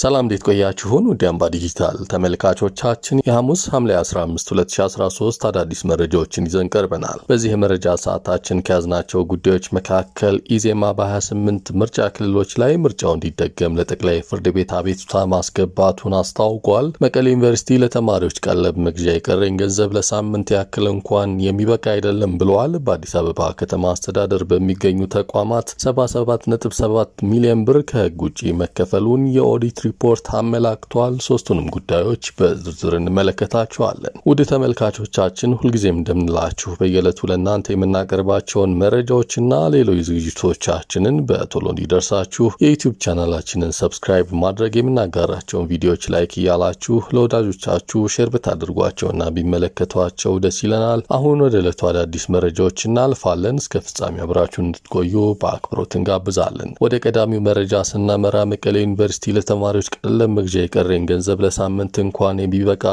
ሰላም እንዴት ቆያችሁን? ውድ አምባ ዲጂታል ተመልካቾቻችን የሐሙስ ሐምሌ 15 2013 አዳዲስ መረጃዎችን ይዘን ቀርበናል። በዚህ የመረጃ ሰዓታችን ከያዝናቸው ጉዳዮች መካከል ኢዜማ በ28 ምርጫ ክልሎች ላይ ምርጫው እንዲደገም ለጠቅላይ ፍርድ ቤት አቤቱታ ማስገባቱን አስታውቋል። መቀሌ ዩኒቨርሲቲ ለተማሪዎች ቀለብ መግዣ የቀረኝ ገንዘብ ለሳምንት ያክል እንኳን የሚበቃ አይደለም ብለዋል። በአዲስ አበባ ከተማ አስተዳደር በሚገኙ ተቋማት 777 ሚሊዮን ብር ከህግ ውጪ መከፈሉን የኦዲት ሪፖርት አመላክቷል። ሶስቱንም ጉዳዮች በዝርዝር እንመለከታቸዋለን። ውድ ተመልካቾቻችን ሁልጊዜም እንደምንላችሁ በየዕለቱ ለእናንተ የምናቀርባቸውን መረጃዎችና ሌሎች ዝግጅቶቻችንን በቶሎ እንዲደርሳችሁ የዩቲዩብ ቻናላችንን ሰብስክራይብ ማድረግ የምናጋራቸውን ቪዲዮዎች ላይክ እያላችሁ ለወዳጆቻችሁ ሼር ብታደርጓቸውና ቢመለከቷቸው ደስ ይለናል። አሁን ወደ ዕለቱ አዳዲስ መረጃዎች እናልፋለን። እስከ ፍጻሜ አብራችሁን እንድትቆዩ በአክብሮት እንጋብዛለን። ወደ ቀዳሚው መረጃ ስናመራ መቀሌ ዩኒቨርሲቲ ለተማሪ ተማሪዎች ቀለብ መግዣ የቀረኝ ገንዘብ ለሳምንት እንኳን የሚበቃ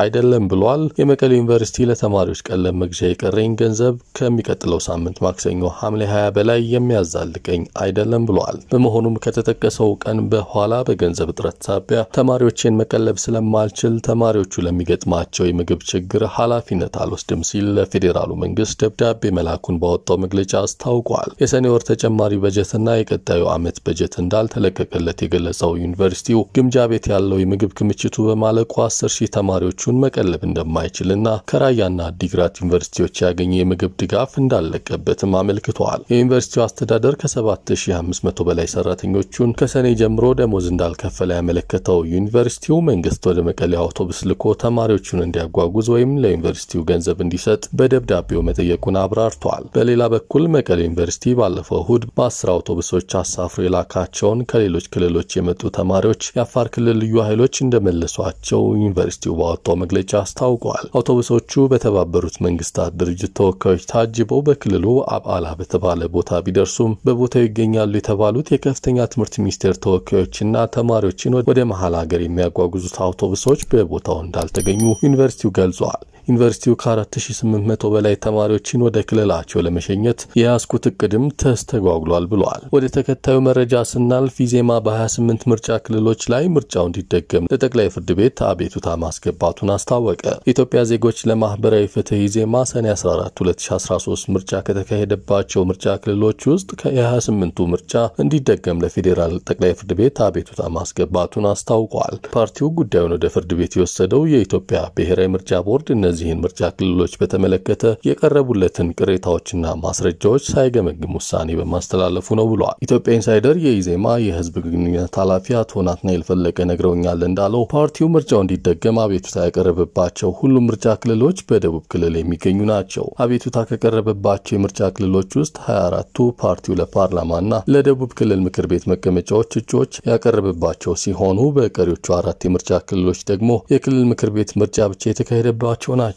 አይደለም ብሏል። የመቀሌ ዩኒቨርሲቲ ለተማሪዎች ቀለብ መግዣ የቀረኝ ገንዘብ ከሚቀጥለው ሳምንት ማክሰኞ ሐምሌ 20 በላይ የሚያዛልቀኝ አይደለም ብሏል። በመሆኑም ከተጠቀሰው ቀን በኋላ በገንዘብ እጥረት ሳቢያ ተማሪዎችን መቀለብ ስለማልችል ተማሪዎቹ ለሚገጥማቸው የምግብ ችግር ኃላፊነት አልወስድም ሲል ለፌዴራሉ መንግስት ደብዳቤ መላኩን ባወጣው መግለጫ አስታውቋል። የሰኔ ወር ተጨማሪ በጀትና የቀጣዩ ዓመት በጀት እንዳልተለቀቀለት የገለጸው ዩኒቨርሲቲ በዚሁ ግምጃ ቤት ያለው የምግብ ክምችቱ በማለቁ አስር ሺህ ተማሪዎቹን መቀለብ እንደማይችልና ከራያና አዲግራት ዩኒቨርሲቲዎች ያገኘ የምግብ ድጋፍ እንዳለቀበትም አመልክተዋል። የዩኒቨርሲቲው አስተዳደር ከ7500 በላይ ሰራተኞቹን ከሰኔ ጀምሮ ደሞዝ እንዳልከፈለ ያመለከተው ዩኒቨርሲቲው መንግስት ወደ መቀሌ አውቶቡስ ልኮ ተማሪዎቹን እንዲያጓጉዝ ወይም ለዩኒቨርሲቲው ገንዘብ እንዲሰጥ በደብዳቤው መጠየቁን አብራርተዋል። በሌላ በኩል መቀሌ ዩኒቨርሲቲ ባለፈው እሁድ በአስር አውቶቡሶች አሳፍሮ የላካቸውን ከሌሎች ክልሎች የመጡ ተማሪዎች የአፋር ክልል ልዩ ኃይሎች እንደመለሷቸው ዩኒቨርሲቲው ባወጣው መግለጫ አስታውቋል። አውቶቡሶቹ በተባበሩት መንግስታት ድርጅት ተወካዮች ታጅበው በክልሉ አብአላ በተባለ ቦታ ቢደርሱም በቦታው ይገኛሉ የተባሉት የከፍተኛ ትምህርት ሚኒስቴር ተወካዮችና ተማሪዎችን ወደ መሀል ሀገር የሚያጓጉዙት አውቶቡሶች በቦታው እንዳልተገኙ ዩኒቨርሲቲው ገልጿል። ዩኒቨርሲቲው ከ4800 በላይ ተማሪዎችን ወደ ክልላቸው ለመሸኘት የያዝኩት እቅድም ተስተጓጉሏል ብለዋል። ወደ ተከታዩ መረጃ ስናልፍ ኢዜማ በ28 ምርጫ ክልሎች ላይ ምርጫው እንዲደገም ለጠቅላይ ፍርድ ቤት አቤቱታ ማስገባቱን አስታወቀ። ኢትዮጵያ ዜጎች ለማህበራዊ ፍትህ ኢዜማ ሰኔ 14 2013 ምርጫ ከተካሄደባቸው ምርጫ ክልሎች ውስጥ ከ28ቱ ምርጫ እንዲደገም ለፌዴራል ጠቅላይ ፍርድ ቤት አቤቱታ ማስገባቱን አስታውቋል። ፓርቲው ጉዳዩን ወደ ፍርድ ቤት የወሰደው የኢትዮጵያ ብሔራዊ ምርጫ ቦርድ እነዚህ እነዚህን ምርጫ ክልሎች በተመለከተ የቀረቡለትን ቅሬታዎችና ማስረጃዎች ሳይገመግም ውሳኔ በማስተላለፉ ነው ብሏል። ኢትዮጵያ ኢንሳይደር የኢዜማ የህዝብ ግንኙነት ኃላፊ አቶ ናትናኤል ፈለቀ ነግረውኛል እንዳለው ፓርቲው ምርጫው እንዲደገም አቤቱታ ያቀረበባቸው ሁሉም ምርጫ ክልሎች በደቡብ ክልል የሚገኙ ናቸው። አቤቱታ ከቀረበባቸው የምርጫ ክልሎች ውስጥ 24ቱ ፓርቲው ለፓርላማና ለደቡብ ክልል ምክር ቤት መቀመጫዎች እጩዎች ያቀረበባቸው ሲሆኑ በቀሪዎቹ አራት የምርጫ ክልሎች ደግሞ የክልል ምክር ቤት ምርጫ ብቻ የተካሄደባቸው ናቸው። ナ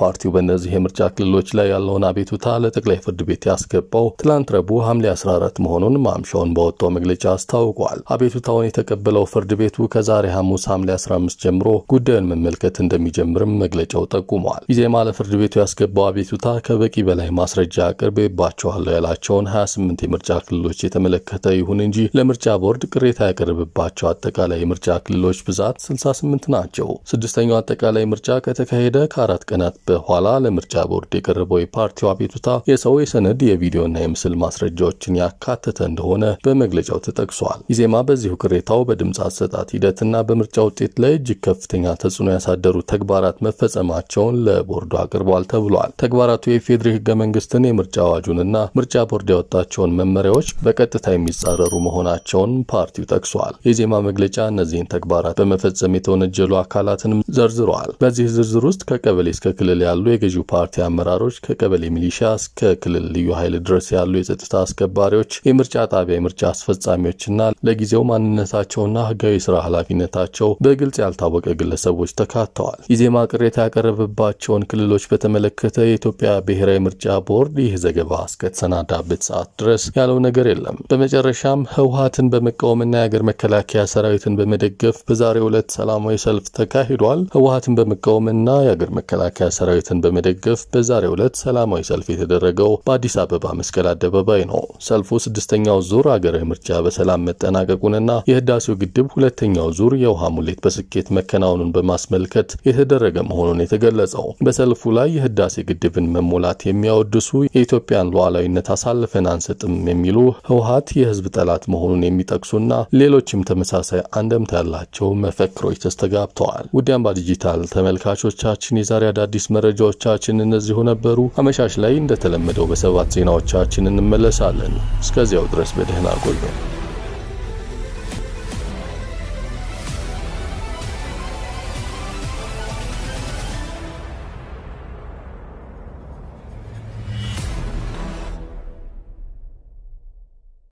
ፓርቲው በእነዚህ የምርጫ ክልሎች ላይ ያለውን አቤቱታ ለጠቅላይ ፍርድ ቤት ያስገባው ትላንት ረቡዕ ሐምሌ 14 መሆኑን ማምሻውን በወጣው መግለጫ አስታውቋል። አቤቱታውን የተቀበለው ፍርድ ቤቱ ከዛሬ ሐሙስ ሐምሌ 15 ጀምሮ ጉዳዩን መመልከት እንደሚጀምርም መግለጫው ጠቁሟል። ኢዜማ ለፍርድ ቤቱ ያስገባው አቤቱታ ከበቂ በላይ ማስረጃ አቅርቤባቸዋለሁ ያላቸውን 28 የምርጫ ክልሎች የተመለከተ ይሁን እንጂ ለምርጫ ቦርድ ቅሬታ ያቀርብባቸው አጠቃላይ የምርጫ ክልሎች ብዛት 68 ናቸው። ስድስተኛው አጠቃላይ ምርጫ ከተካሄደ ከአራት ቀናት በኋላ ለምርጫ ቦርድ የቀረበው የፓርቲው አቤቱታ የሰው የሰነድ የቪዲዮና የምስል ማስረጃዎችን ያካተተ እንደሆነ በመግለጫው ተጠቅሷል። ኢዜማ በዚሁ ቅሬታው በድምፅ አሰጣት ሂደትና በምርጫ ውጤት ላይ እጅግ ከፍተኛ ተጽዕኖ ያሳደሩ ተግባራት መፈጸማቸውን ለቦርዱ አቅርቧል ተብሏል። ተግባራቱ የፌዴሪ ህገ መንግስትን የምርጫ አዋጁንና ምርጫ ቦርድ ያወጣቸውን መመሪያዎች በቀጥታ የሚጻረሩ መሆናቸውን ፓርቲው ጠቅሷል። የኢዜማ መግለጫ እነዚህን ተግባራት በመፈጸም የተወነጀሉ አካላትንም ዘርዝረዋል። በዚህ ዝርዝር ውስጥ ከቀበሌ እስከ ክልል ክልል ያሉ የገዢው ፓርቲ አመራሮች ከቀበሌ ሚሊሻ እስከ ክልል ልዩ ኃይል ድረስ ያሉ የጸጥታ አስከባሪዎች፣ የምርጫ ጣቢያ የምርጫ አስፈጻሚዎችና ለጊዜው ማንነታቸውና ህጋዊ ስራ ኃላፊነታቸው በግልጽ ያልታወቀ ግለሰቦች ተካተዋል። ኢዜማ ቅሬታ ያቀረበባቸውን ክልሎች በተመለከተ የኢትዮጵያ ብሔራዊ ምርጫ ቦርድ ይህ ዘገባ እስከተሰናዳበት ሰዓት ድረስ ያለው ነገር የለም። በመጨረሻም ህውሀትን በመቃወምና የአገር መከላከያ ሰራዊትን በመደገፍ በዛሬው ዕለት ሰላማዊ ሰልፍ ተካሂዷል። ህወሀትን በመቃወምና የአገር መከላከያ ሰራዊትን በመደገፍ በዛሬው ዕለት ሰላማዊ ሰልፍ የተደረገው በአዲስ አበባ መስቀል አደባባይ ነው። ሰልፉ ስድስተኛው ዙር አገራዊ ምርጫ በሰላም መጠናቀቁንና የህዳሴው ግድብ ሁለተኛው ዙር የውሃ ሙሌት በስኬት መከናወኑን በማስመልከት የተደረገ መሆኑን የተገለጸው በሰልፉ ላይ የህዳሴ ግድብን መሞላት የሚያወድሱ የኢትዮጵያን ሉዓላዊነት አሳልፈን አንሰጥም የሚሉ ህወሀት የህዝብ ጠላት መሆኑን የሚጠቅሱና ሌሎችም ተመሳሳይ አንደምታ ያላቸው መፈክሮች ተስተጋብተዋል። ውድ ዲጂታል ተመልካቾቻችን የዛሬ አዳዲስ መረጃዎቻችን እነዚሁ ነበሩ። አመሻሽ ላይ እንደተለመደው በሰባት ዜናዎቻችን እንመለሳለን። እስከዚያው ድረስ በደህና ቆዩ።